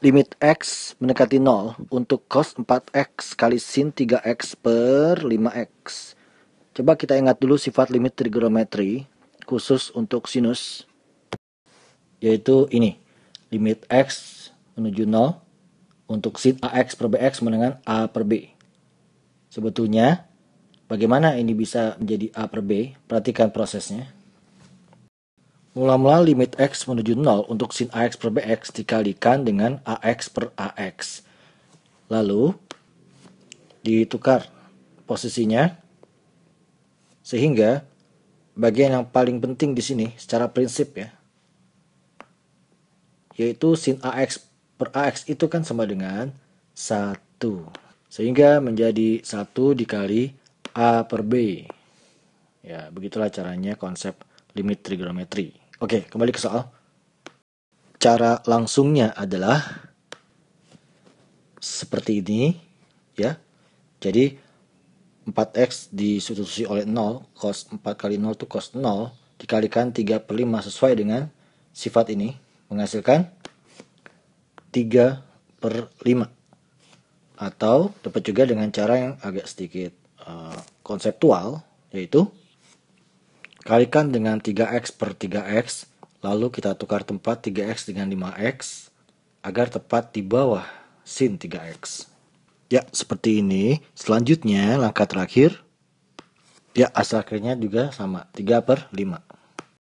Limit X mendekati 0 untuk cos 4X kali sin 3X per 5X. Coba kita ingat dulu sifat limit trigonometri khusus untuk sinus. Yaitu ini, limit X menuju 0 untuk sin AX per BX dengan A per B. Sebetulnya, bagaimana ini bisa menjadi A per B? Perhatikan prosesnya. Mula-mula limit X menuju 0 untuk sin AX per BX dikalikan dengan AX per AX. Lalu ditukar posisinya sehingga bagian yang paling penting di sini secara prinsip ya yaitu sin AX per AX itu kan sama dengan 1 sehingga menjadi 1 dikali A per B ya begitulah caranya konsep limit trigonometri. Oke, kembali ke soal. Cara langsungnya adalah seperti ini, ya. Jadi 4x disubstitusi oleh 0, cos 4 kali 0 itu cos 0, dikalikan 3 per 5 sesuai dengan sifat ini, menghasilkan 3 per 5. Atau dapat juga dengan cara yang agak sedikit uh, konseptual, yaitu Kalikan dengan 3x per 3x, lalu kita tukar tempat 3x dengan 5x agar tepat di bawah sin 3x. Ya, seperti ini. Selanjutnya, langkah terakhir. Ya, hasil akhirnya juga sama, 3 per 5.